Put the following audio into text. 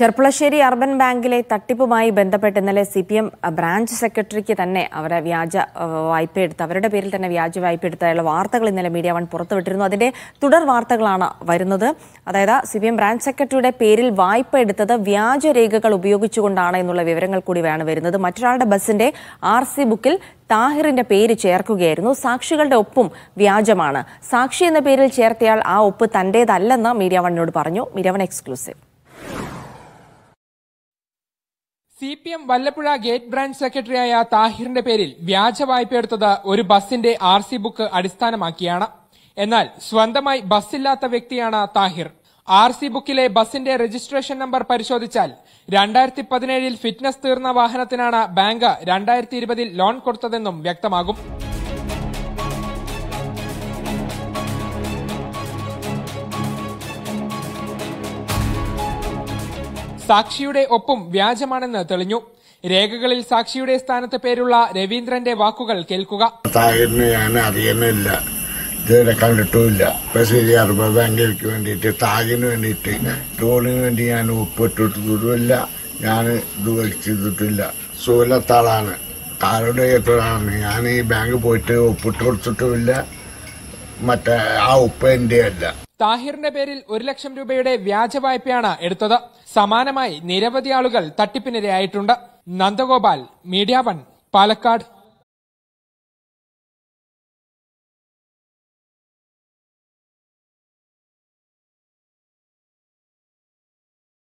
Cherpulassery urban ബാങ്കിലെ തട്ടിപ്പുമായി ബന്ധപ്പെട്ട് ഇന്നലെ സി പി എം ബ്രാഞ്ച് സെക്രട്ടറിക്ക് തന്നെ അവരെ വ്യാജ എടുത്ത് അവരുടെ പേരിൽ തന്നെ വ്യാജ വായ്പ എടുത്തതായുള്ള വാർത്തകൾ ഇന്നലെ മീഡിയ വൺ പുറത്തുവിട്ടിരുന്നു അതിന്റെ തുടർ വാർത്തകളാണ് വരുന്നത് അതായത് സി പി എം ബ്രാഞ്ച് സെക്രട്ടറിയുടെ പേരിൽ വായ്പ എടുത്തത് രേഖകൾ ഉപയോഗിച്ചുകൊണ്ടാണ് എന്നുള്ള വിവരങ്ങൾ കൂടി വേണം വരുന്നത് മറ്റൊരാളുടെ ബസ്സിന്റെ ആർ സി ബുക്കിൽ താഹിറിന്റെ പേര് ചേർക്കുകയായിരുന്നു സാക്ഷികളുടെ ഒപ്പും വ്യാജമാണ് സാക്ഷി എന്ന പേരിൽ ചേർത്തയാൾ ആ ഒപ്പ് തന്റേതല്ലെന്ന് മീഡിയ വണ്ണിനോട് പറഞ്ഞു media one exclusive C P M Vallappuzha gate branch സെക്രട്ടറിയായ താഹിറിന്റെ പേരിൽ വ്യാജ വായ്പയെടുത്തത് ഒരു ബസിന്റെ ആർ സി ബുക്ക് അടിസ്ഥാനമാക്കിയാണ് എന്നാൽ സ്വന്തമായി ബസ്സില്ലാത്ത വ്യക്തിയാണ് താഹിർ ആർ സി ബുക്കിലെ ബസിന്റെ രജിസ്ട്രേഷൻ നമ്പർ പരിശോധിച്ചാൽ രണ്ടായിരത്തി പതിനേഴിൽ ഫിറ്റ്നസ് തീർന്ന വാഹനത്തിനാണ് ബാങ്ക് രണ്ടായിരത്തി ഇരുപതിൽ ലോൺ കൊടുത്തതെന്നും വ്യക്തമാകും സാക്ഷിയുടെ ഒപ്പം വ്യാജമാണെന്ന് തെളിഞ്ഞു രേഖകളിൽ സാക്ഷിയുടെ സ്ഥാനത്ത് പേരുള്ള രവീന്ദ്രന്റെ വാക്കുകൾ കേൾക്കുക ഞാൻ അറിയുന്നില്ല ഇതുവരെ കണ്ടിട്ടുമില്ല ഇപ്പൊ ശരി അറുപത് ബാങ്കിലേക്ക് വേണ്ടിയിട്ട് താജിന് വേണ്ടിയിട്ട് ലോണിന് വേണ്ടി ഞാൻ ഒപ്പിട്ടിട്ടില്ല ഞാൻ ഇത് വലിച്ചിട്ടില്ല സൂലത്താളാണ് ആരുടെ ഏറ്റതാണ് ഞാൻ ഈ ബാങ്ക് പോയിട്ട് ഒപ്പിട്ട് കൊടുത്തിട്ടുമില്ല മറ്റേ ആ ഉപ്പ് എൻ്റെ താഹിറിന്റെ പേരിൽ ഒരു ലക്ഷം രൂപയുടെ വ്യാജ വായ്പയാണ് എടുത്തത് സമാനമായി നിരവധി ആളുകൾ തട്ടിപ്പിനിരയായിട്ടുണ്ട് നന്ദഗോപാൽ മീഡിയ വൺ പാലക്കാട്